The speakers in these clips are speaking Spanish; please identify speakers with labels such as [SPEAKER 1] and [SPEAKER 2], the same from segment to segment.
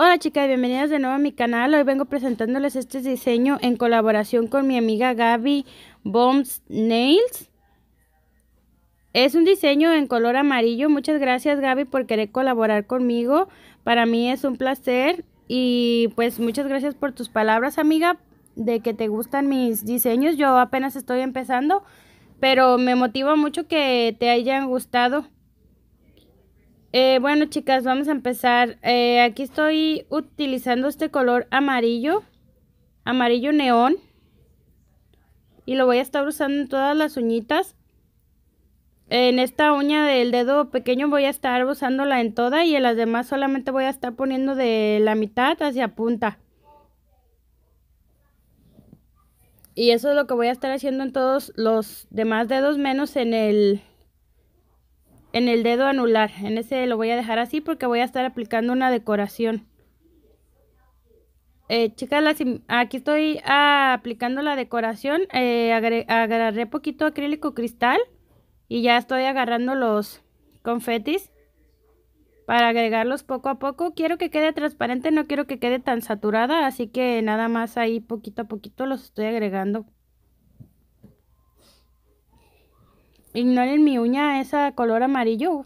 [SPEAKER 1] Hola chicas, bienvenidas de nuevo a mi canal. Hoy vengo presentándoles este diseño en colaboración con mi amiga Gaby Bombs Nails. Es un diseño en color amarillo. Muchas gracias Gaby por querer colaborar conmigo. Para mí es un placer y pues muchas gracias por tus palabras amiga de que te gustan mis diseños. Yo apenas estoy empezando, pero me motiva mucho que te hayan gustado. Eh, bueno chicas, vamos a empezar. Eh, aquí estoy utilizando este color amarillo, amarillo neón. Y lo voy a estar usando en todas las uñitas. En esta uña del dedo pequeño voy a estar usándola en toda y en las demás solamente voy a estar poniendo de la mitad hacia punta. Y eso es lo que voy a estar haciendo en todos los demás dedos menos en el en el dedo anular. En ese lo voy a dejar así porque voy a estar aplicando una decoración. Eh, chicas, aquí estoy ah, aplicando la decoración. Eh, agarré poquito acrílico cristal y ya estoy agarrando los confetis para agregarlos poco a poco. Quiero que quede transparente, no quiero que quede tan saturada, así que nada más ahí poquito a poquito los estoy agregando. Ignoren mi uña esa color amarillo.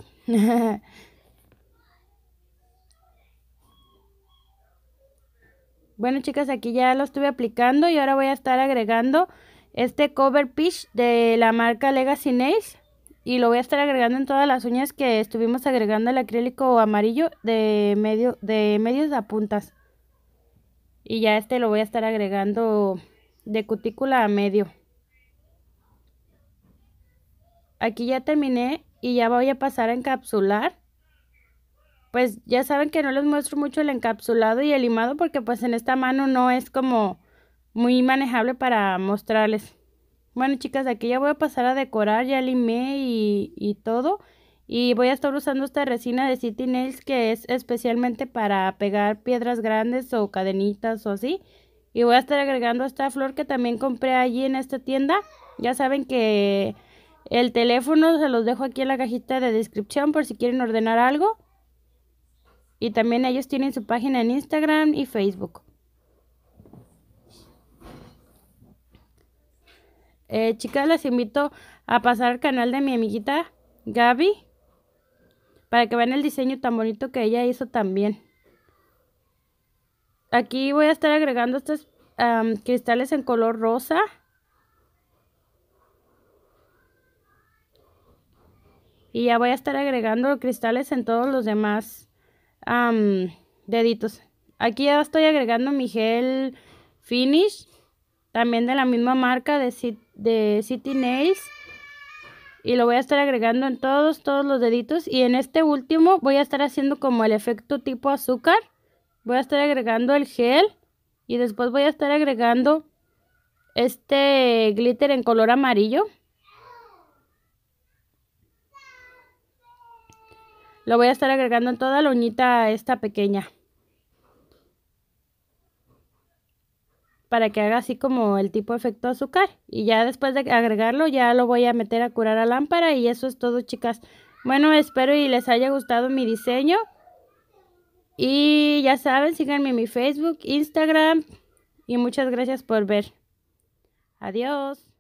[SPEAKER 1] bueno, chicas, aquí ya lo estuve aplicando y ahora voy a estar agregando este Cover Peach de la marca Legacy Nails. Y lo voy a estar agregando en todas las uñas que estuvimos agregando el acrílico amarillo de, medio, de medios a puntas. Y ya este lo voy a estar agregando de cutícula a medio aquí ya terminé y ya voy a pasar a encapsular. Pues ya saben que no les muestro mucho el encapsulado y el limado porque pues en esta mano no es como muy manejable para mostrarles. Bueno chicas, aquí ya voy a pasar a decorar, ya limé y, y todo. Y voy a estar usando esta resina de City Nails que es especialmente para pegar piedras grandes o cadenitas o así. Y voy a estar agregando esta flor que también compré allí en esta tienda. Ya saben que el teléfono se los dejo aquí en la cajita de descripción por si quieren ordenar algo. Y también ellos tienen su página en Instagram y Facebook. Eh, chicas, las invito a pasar al canal de mi amiguita Gaby. Para que vean el diseño tan bonito que ella hizo también. Aquí voy a estar agregando estos cristales en color rosa. Y ya voy a estar agregando cristales en todos los demás deditos. Aquí ya estoy agregando mi gel finish. También de la misma marca de, de City Nails. Y lo voy a estar agregando en todos, todos los deditos. Y en este último voy a estar haciendo como el efecto tipo azúcar. Voy a estar agregando el gel. Y después voy a estar agregando este glitter en color amarillo. Lo voy a estar agregando en toda la uñita esta pequeña. Para que haga así como el tipo efecto azúcar. Y ya después de agregarlo ya lo voy a meter a curar a lámpara y eso es todo chicas. Bueno, espero y les haya gustado mi diseño. Y ya saben, síganme en mi Facebook, Instagram. Y muchas gracias por ver. Adiós.